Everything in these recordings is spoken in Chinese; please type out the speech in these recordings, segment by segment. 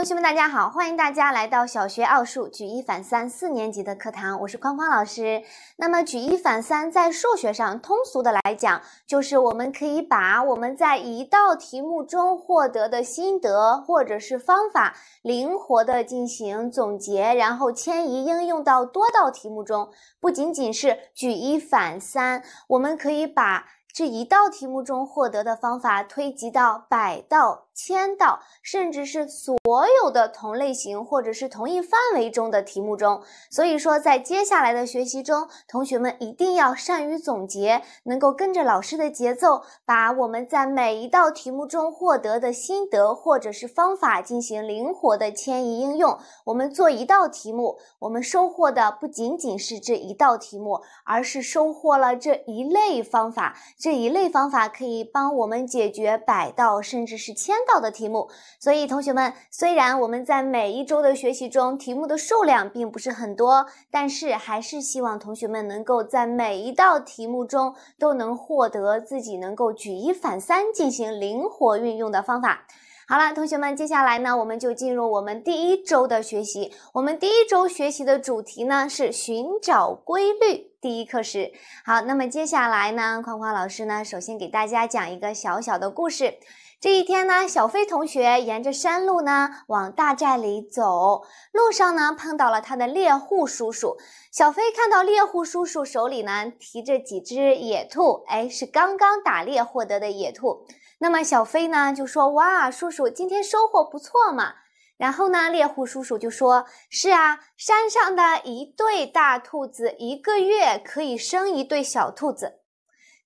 同学们，大家好！欢迎大家来到小学奥数举一反三四年级的课堂，我是框框老师。那么举一反三，在数学上通俗的来讲，就是我们可以把我们在一道题目中获得的心得或者是方法，灵活的进行总结，然后迁移应用到多道题目中。不仅仅是举一反三，我们可以把这一道题目中获得的方法推及到百道。签到，甚至是所有的同类型或者是同一范围中的题目中，所以说在接下来的学习中，同学们一定要善于总结，能够跟着老师的节奏，把我们在每一道题目中获得的心得或者是方法进行灵活的迁移应用。我们做一道题目，我们收获的不仅仅是这一道题目，而是收获了这一类方法。这一类方法可以帮我们解决百道甚至是千。道的题目，所以同学们，虽然我们在每一周的学习中题目的数量并不是很多，但是还是希望同学们能够在每一道题目中都能获得自己能够举一反三进行灵活运用的方法。好了，同学们，接下来呢，我们就进入我们第一周的学习。我们第一周学习的主题呢是寻找规律。第一课时，好，那么接下来呢，框框老师呢，首先给大家讲一个小小的故事。这一天呢，小飞同学沿着山路呢往大寨里走，路上呢碰到了他的猎户叔叔。小飞看到猎户叔叔手里呢提着几只野兔，哎，是刚刚打猎获得的野兔。那么小飞呢就说：“哇，叔叔，今天收获不错嘛。”然后呢，猎户叔叔就说：“是啊，山上的一对大兔子一个月可以生一对小兔子，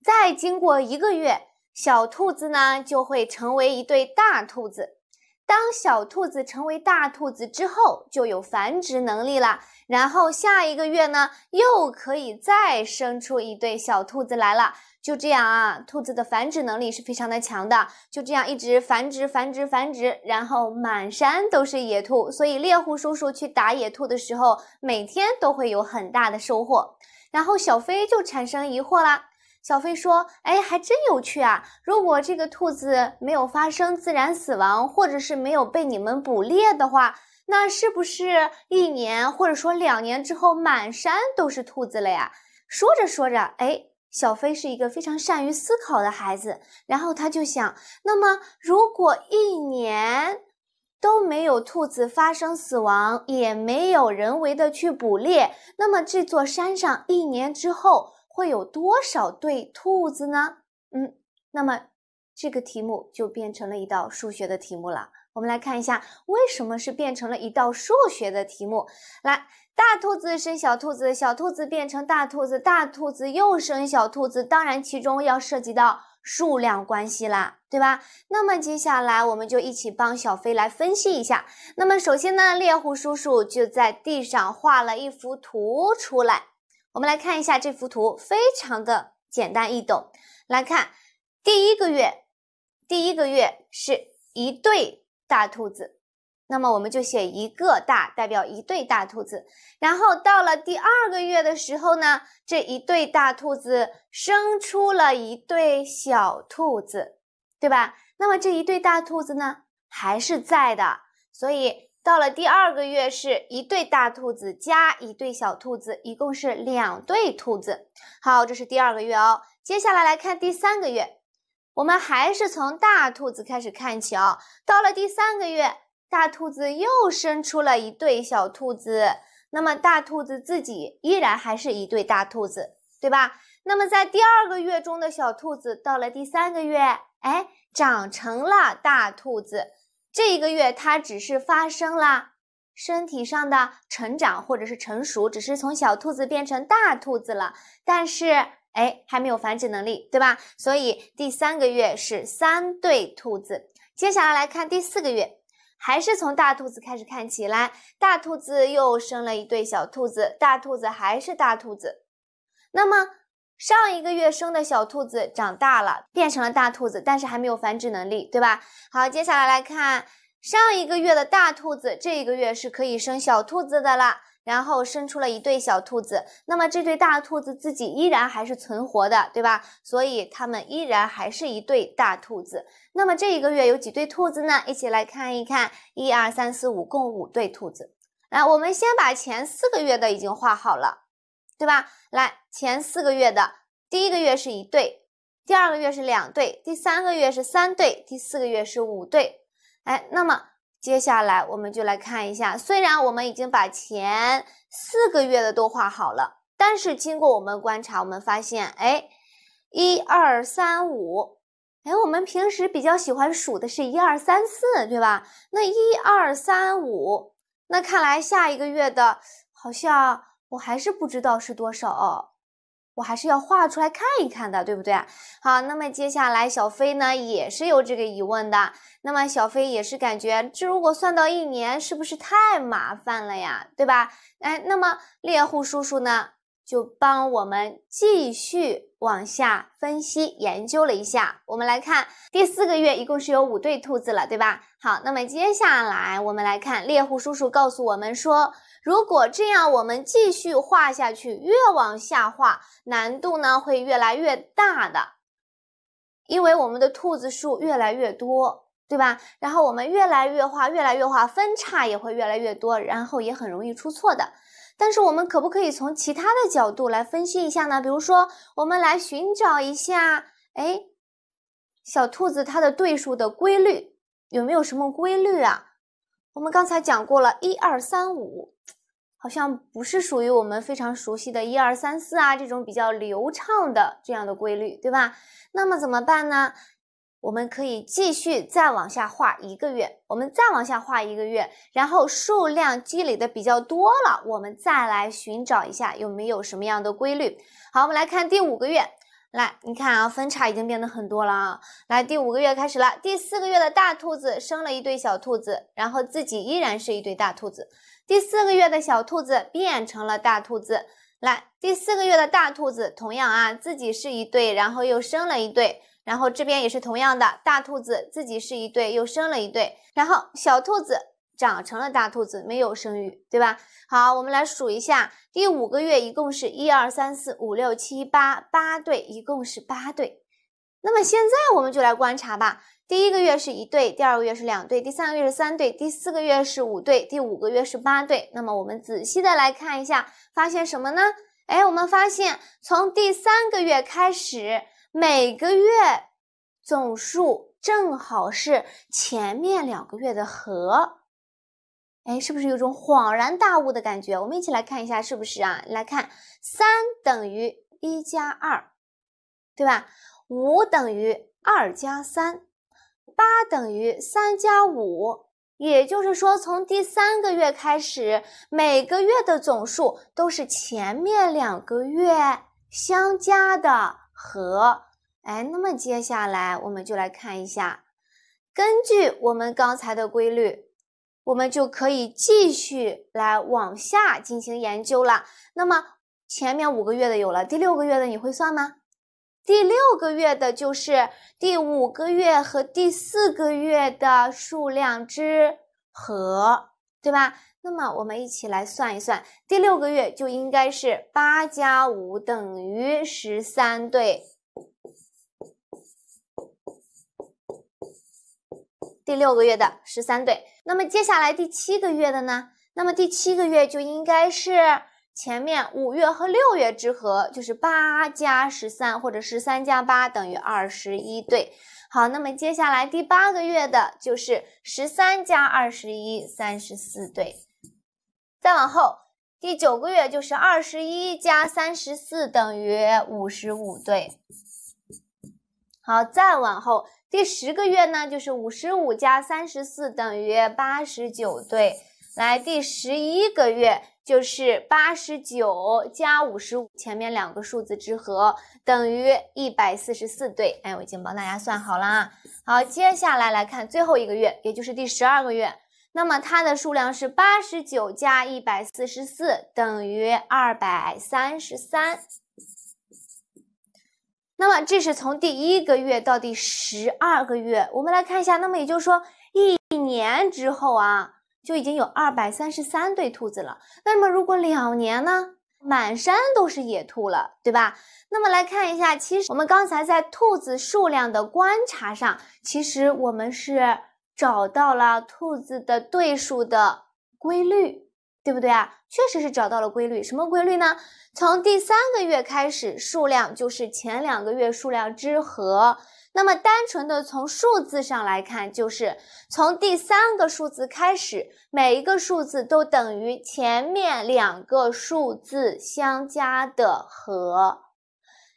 再经过一个月。”小兔子呢就会成为一对大兔子，当小兔子成为大兔子之后，就有繁殖能力了。然后下一个月呢，又可以再生出一对小兔子来了。就这样啊，兔子的繁殖能力是非常的强的。就这样一直繁殖、繁殖、繁殖，然后满山都是野兔。所以猎户叔叔去打野兔的时候，每天都会有很大的收获。然后小飞就产生疑惑啦。小飞说：“哎，还真有趣啊！如果这个兔子没有发生自然死亡，或者是没有被你们捕猎的话，那是不是一年或者说两年之后，满山都是兔子了呀？”说着说着，哎，小飞是一个非常善于思考的孩子，然后他就想：那么如果一年都没有兔子发生死亡，也没有人为的去捕猎，那么这座山上一年之后……会有多少对兔子呢？嗯，那么这个题目就变成了一道数学的题目了。我们来看一下，为什么是变成了一道数学的题目？来，大兔子生小兔子，小兔子变成大兔子，大兔子又生小兔子。当然，其中要涉及到数量关系啦，对吧？那么接下来，我们就一起帮小飞来分析一下。那么首先呢，猎户叔叔就在地上画了一幅图出来。我们来看一下这幅图，非常的简单易懂。来看第一个月，第一个月是一对大兔子，那么我们就写一个大，代表一对大兔子。然后到了第二个月的时候呢，这一对大兔子生出了一对小兔子，对吧？那么这一对大兔子呢，还是在的，所以。到了第二个月，是一对大兔子加一对小兔子，一共是两对兔子。好，这是第二个月哦。接下来来看第三个月，我们还是从大兔子开始看起哦。到了第三个月，大兔子又生出了一对小兔子，那么大兔子自己依然还是一对大兔子，对吧？那么在第二个月中的小兔子，到了第三个月，哎，长成了大兔子。这一个月，它只是发生了身体上的成长或者是成熟，只是从小兔子变成大兔子了，但是哎，还没有繁殖能力，对吧？所以第三个月是三对兔子。接下来来看第四个月，还是从大兔子开始看起来，大兔子又生了一对小兔子，大兔子还是大兔子，那么。上一个月生的小兔子长大了，变成了大兔子，但是还没有繁殖能力，对吧？好，接下来来看上一个月的大兔子，这一个月是可以生小兔子的了，然后生出了一对小兔子。那么这对大兔子自己依然还是存活的，对吧？所以它们依然还是一对大兔子。那么这一个月有几对兔子呢？一起来看一看，一二三四五，共五对兔子。来，我们先把前四个月的已经画好了。对吧？来，前四个月的第一个月是一对，第二个月是两对，第三个月是三对，第四个月是五对。哎，那么接下来我们就来看一下，虽然我们已经把前四个月的都画好了，但是经过我们观察，我们发现，哎，一二三五，哎，我们平时比较喜欢数的是一二三四，对吧？那一二三五，那看来下一个月的好像。我还是不知道是多少，我还是要画出来看一看的，对不对？好，那么接下来小飞呢也是有这个疑问的，那么小飞也是感觉这如果算到一年是不是太麻烦了呀，对吧？哎，那么猎户叔叔呢？就帮我们继续往下分析研究了一下。我们来看第四个月，一共是有五对兔子了，对吧？好，那么接下来我们来看猎户叔叔告诉我们说，如果这样我们继续画下去，越往下画难度呢会越来越大的，因为我们的兔子数越来越多，对吧？然后我们越来越画，越来越画，分叉也会越来越多，然后也很容易出错的。但是我们可不可以从其他的角度来分析一下呢？比如说，我们来寻找一下，哎，小兔子它的对数的规律有没有什么规律啊？我们刚才讲过了，一、二、三、五，好像不是属于我们非常熟悉的，一、二、三、四啊，这种比较流畅的这样的规律，对吧？那么怎么办呢？我们可以继续再往下画一个月，我们再往下画一个月，然后数量积累的比较多了，我们再来寻找一下有没有什么样的规律。好，我们来看第五个月，来，你看啊，分叉已经变得很多了啊。来，第五个月开始了，第四个月的大兔子生了一对小兔子，然后自己依然是一对大兔子。第四个月的小兔子变成了大兔子，来，第四个月的大兔子同样啊，自己是一对，然后又生了一对。然后这边也是同样的，大兔子自己是一对，又生了一对，然后小兔子长成了大兔子，没有生育，对吧？好，我们来数一下，第五个月一共是一二三四五六七八，八对，一共是八对。那么现在我们就来观察吧，第一个月是一对，第二个月是两对，第三个月是三对，第四个月是五对，第五个月是八对。那么我们仔细的来看一下，发现什么呢？哎，我们发现从第三个月开始。每个月总数正好是前面两个月的和，哎，是不是有种恍然大悟的感觉？我们一起来看一下是不是啊？来看三等于一加二，对吧？五等于二加三，八等于三加五。也就是说，从第三个月开始，每个月的总数都是前面两个月相加的和。哎，那么接下来我们就来看一下，根据我们刚才的规律，我们就可以继续来往下进行研究了。那么前面五个月的有了，第六个月的你会算吗？第六个月的就是第五个月和第四个月的数量之和，对吧？那么我们一起来算一算，第六个月就应该是八加五等于十三对。第六个月的十三对，那么接下来第七个月的呢？那么第七个月就应该是前面五月和六月之和，就是八加十三或者十三加八等于二十一对。好，那么接下来第八个月的就是十三加二十一三十四对，再往后第九个月就是二十一加三十四等于五十五对。好，再往后。第十个月呢，就是五十五加三十四等于八十九对。来，第十一个月就是八十九加五十五，前面两个数字之和等于一百四十四对。哎，我已经帮大家算好了啊。好，接下来来看最后一个月，也就是第十二个月，那么它的数量是八十九加一百四十四等于二百三十三。那么这是从第一个月到第十二个月，我们来看一下。那么也就是说，一年之后啊，就已经有二百三十三对兔子了。那么如果两年呢，满山都是野兔了，对吧？那么来看一下，其实我们刚才在兔子数量的观察上，其实我们是找到了兔子的对数的规律。对不对啊？确实是找到了规律，什么规律呢？从第三个月开始，数量就是前两个月数量之和。那么，单纯的从数字上来看，就是从第三个数字开始，每一个数字都等于前面两个数字相加的和。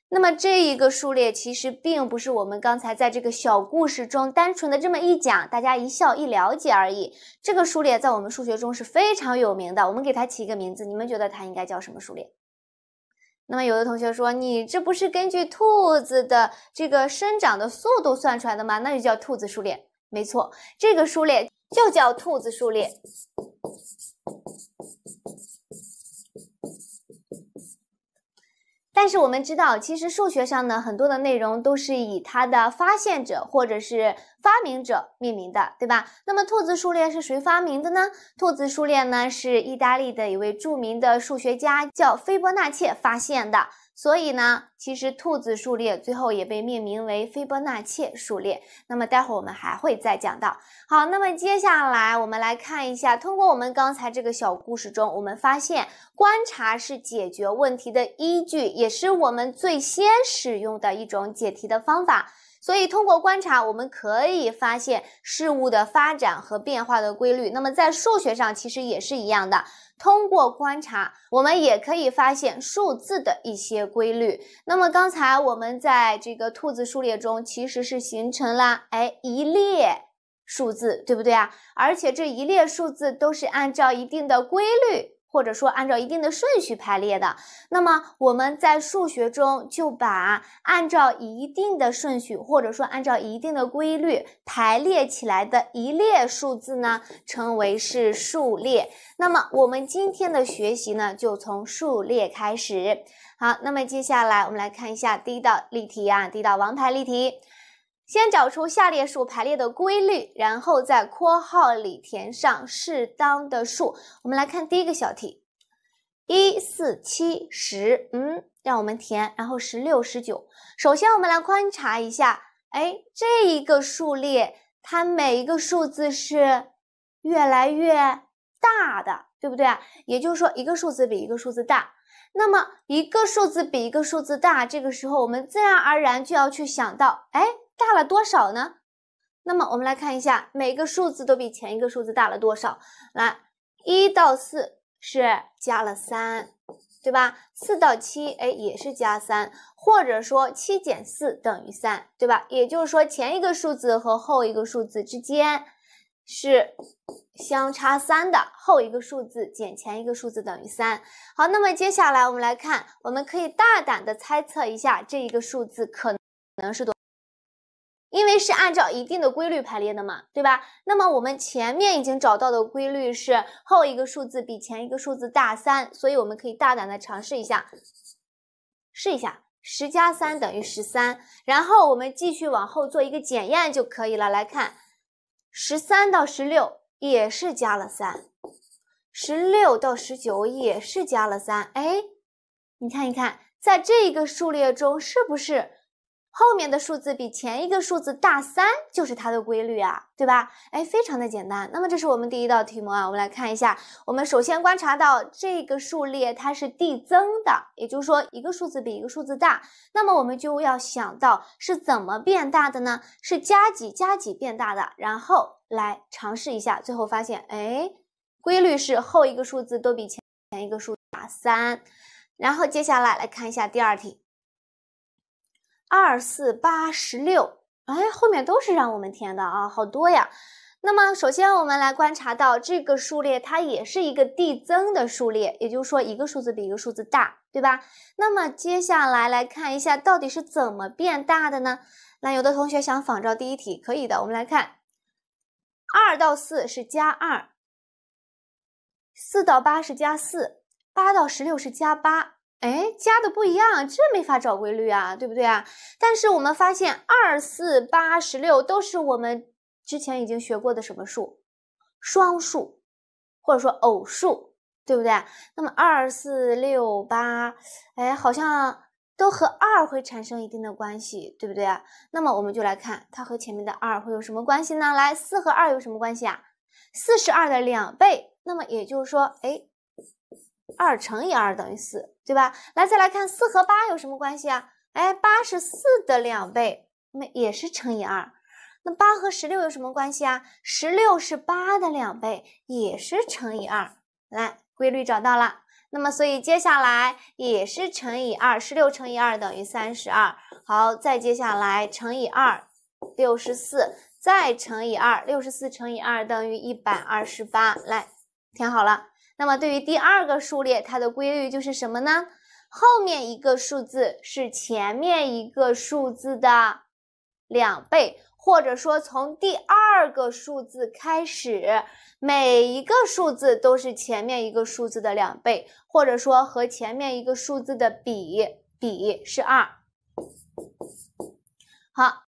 那么这一个数列其实并不是我们刚才在这个小故事中单纯的这么一讲，大家一笑一了解而已。这个数列在我们数学中是非常有名的，我们给它起一个名字，你们觉得它应该叫什么数列？那么有的同学说，你这不是根据兔子的这个生长的速度算出来的吗？那就叫兔子数列。没错，这个数列就叫兔子数列。但是我们知道，其实数学上呢，很多的内容都是以它的发现者或者是发明者命名的，对吧？那么兔子数列是谁发明的呢？兔子数列呢是意大利的一位著名的数学家叫斐波那契发现的。所以呢。其实兔子数列最后也被命名为斐波那契数列。那么待会儿我们还会再讲到。好，那么接下来我们来看一下，通过我们刚才这个小故事中，我们发现观察是解决问题的依据，也是我们最先使用的一种解题的方法。所以通过观察，我们可以发现事物的发展和变化的规律。那么在数学上其实也是一样的，通过观察，我们也可以发现数字的一些规律。那么刚才我们在这个兔子数列中，其实是形成了哎一列数字，对不对啊？而且这一列数字都是按照一定的规律。或者说按照一定的顺序排列的，那么我们在数学中就把按照一定的顺序或者说按照一定的规律排列起来的一列数字呢，称为是数列。那么我们今天的学习呢，就从数列开始。好，那么接下来我们来看一下第一道例题啊，第一道王牌例题。先找出下列数排列的规律，然后在括号里填上适当的数。我们来看第一个小题：一、四、七、十。嗯，让我们填。然后十六、十九。首先，我们来观察一下，哎，这一个数列，它每一个数字是越来越大的，对不对？也就是说，一个数字比一个数字大。那么，一个数字比一个数字大，这个时候，我们自然而然就要去想到，哎。大了多少呢？那么我们来看一下，每个数字都比前一个数字大了多少。来，一到四是加了三，对吧？四到七，哎，也是加三，或者说七减四等于三，对吧？也就是说前一个数字和后一个数字之间是相差三的，后一个数字减前一个数字等于三。好，那么接下来我们来看，我们可以大胆的猜测一下，这一个数字可能可能是多。因为是按照一定的规律排列的嘛，对吧？那么我们前面已经找到的规律是后一个数字比前一个数字大三，所以我们可以大胆的尝试一下，试一下十加三等于十三，然后我们继续往后做一个检验就可以了。来看十三到十六也是加了三，十六到十九也是加了三，哎，你看一看，在这一个数列中是不是？后面的数字比前一个数字大三，就是它的规律啊，对吧？哎，非常的简单。那么这是我们第一道题目啊，我们来看一下。我们首先观察到这个数列它是递增的，也就是说一个数字比一个数字大。那么我们就要想到是怎么变大的呢？是加几加几变大的？然后来尝试一下，最后发现，哎，规律是后一个数字都比前前一个数大三。然后接下来来看一下第二题。二四八十六，哎，后面都是让我们填的啊，好多呀。那么首先我们来观察到这个数列，它也是一个递增的数列，也就是说一个数字比一个数字大，对吧？那么接下来来看一下到底是怎么变大的呢？那有的同学想仿照第一题，可以的。我们来看，二到四是加二，四到八是加四，八到十六是加八。哎，加的不一样，这没法找规律啊，对不对啊？但是我们发现二、四、八、十六都是我们之前已经学过的什么数？双数，或者说偶数，对不对？那么二、四、六、八，哎，好像都和二会产生一定的关系，对不对啊？那么我们就来看它和前面的二会有什么关系呢？来，四和二有什么关系啊？四是二的两倍，那么也就是说，哎。二乘以二等于四，对吧？来，再来看四和八有什么关系啊？哎，八是四的两倍，那也是乘以二。那八和十六有什么关系啊？十六是八的两倍，也是乘以二。来，规律找到了。那么，所以接下来也是乘以二，十六乘以二等于三十二。好，再接下来乘以二，六十四，再乘以二，六十四乘以二等于一百二十八。来，填好了。那么，对于第二个数列，它的规律就是什么呢？后面一个数字是前面一个数字的两倍，或者说从第二个数字开始，每一个数字都是前面一个数字的两倍，或者说和前面一个数字的比比是二。好。